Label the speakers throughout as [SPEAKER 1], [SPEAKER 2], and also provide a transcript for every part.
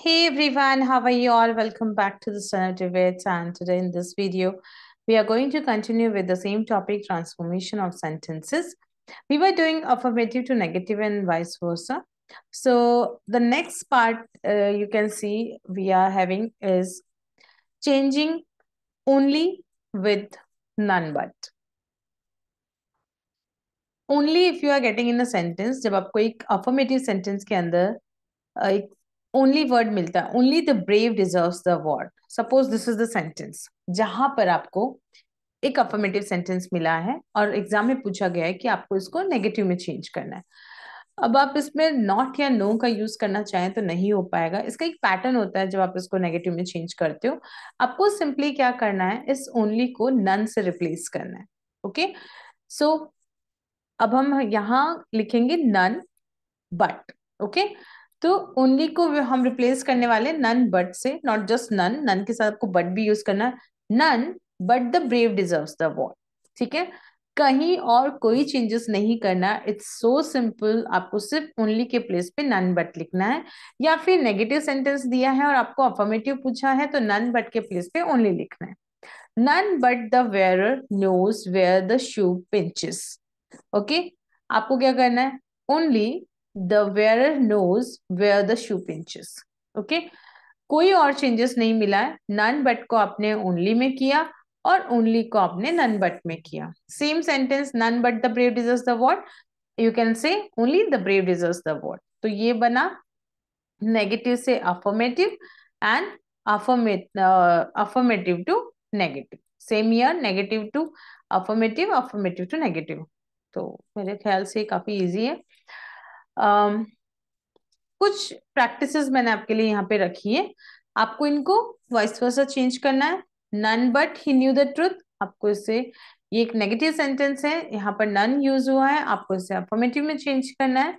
[SPEAKER 1] Hey everyone, how are you all? Welcome back to the Center Debates and today in this video, we are going to continue with the same topic, transformation of sentences. We were doing affirmative to negative and vice versa. So the next part uh, you can see we are having is changing only with none but. Only if you are getting in a sentence, जब आपको एक affirmative sentence के अंदर uh, एक only word मिलता है only the brave deserve the award suppose this is the sentence जहां पर आपको एक अफर्मेटिव सेंटेंस मिला है और एग्जाम में पूछा गया है कि आपको इसको नेगेटिव में चेंज करना है अब आप इसमें नॉट या नो का यूज करना चाहें तो नहीं हो पाएगा इसका एक पैटर्न होता है जब आप इसको नेगेटिव में चेंज करते हो आपको सिंपली क्या करना है इस ओनली को नन से रिप्लेस करना है ओके सो अब हम यहाँ लिखेंगे नन बट ओके okay? तो ओनली को हम रिप्लेस करने वाले नन बट से नॉट जस्ट नन नन के साथ आपको बट भी यूज करना none but the brave deserve the war ठीक है कहीं और कोई चेंजेस नहीं करना इट्स सो सिंपल आपको सिर्फ ओनली के प्लेस पे नन बट लिखना है या फिर नेगेटिव सेंटेंस दिया है और आपको अफर्मेटिव पूछा है तो नन बट के प्लेस पे ओनली लिखना है none but the wearer knows where the shoe pinches okay आपको क्या करना है only the wearer knows where the shoe pinches okay कोई और चेंजेस नहीं मिला है नन बट को आपने ओनली में किया और ओनली को आपने नन बट में किया same sentence none but the brave deserve the what you can say only the brave deserve the what तो ये बना नेगेटिव से affirmative and affirmative to negative same here negative to affirmative affirmative to negative तो मेरे ख्याल से काफी easy है कुछ प्रैक्टिसेस मैंने आपके लिए यहाँ पे रखी है आपको इनको वॉइस वर्सा चेंज करना है none but he knew the truth आपको इसे ये एक नेगेटिव सेंटेंस है यहाँ पर नन यूज हुआ है आपको इसे अफॉर्मेटिव में चेंज करना है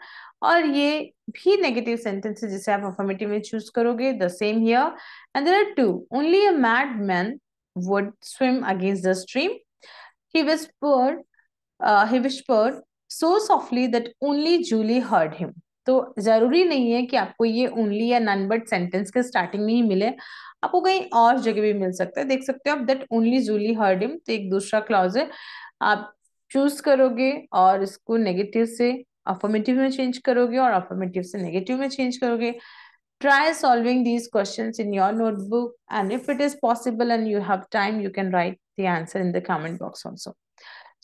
[SPEAKER 1] और ये भी नेगेटिव सेंटेंस है जिसे आप अफॉर्मेटिव में चूज करोगे the same here and there are two only a mad man would swim against the stream he whispered he whispered so softly that only Julie heard him तो जरूरी नहीं है कि आपको ये ओनली या नन बट सेंटेंस के starting में ही मिले आपको कहीं और जगह भी मिल सकता है देख सकते हो आप that only Julie heard him तो एक दूसरा क्लॉज है आप चूज करोगे और इसको नेगेटिव से अफर्मेटिव में चेंज करोगे और अफर्मेटिव से नेगेटिव में चेंज करोगे try solving these questions in your notebook and if it is possible and you have time you can write the answer in the comment box also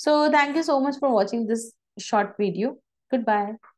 [SPEAKER 1] so thank you so much for watching this short video. Goodbye.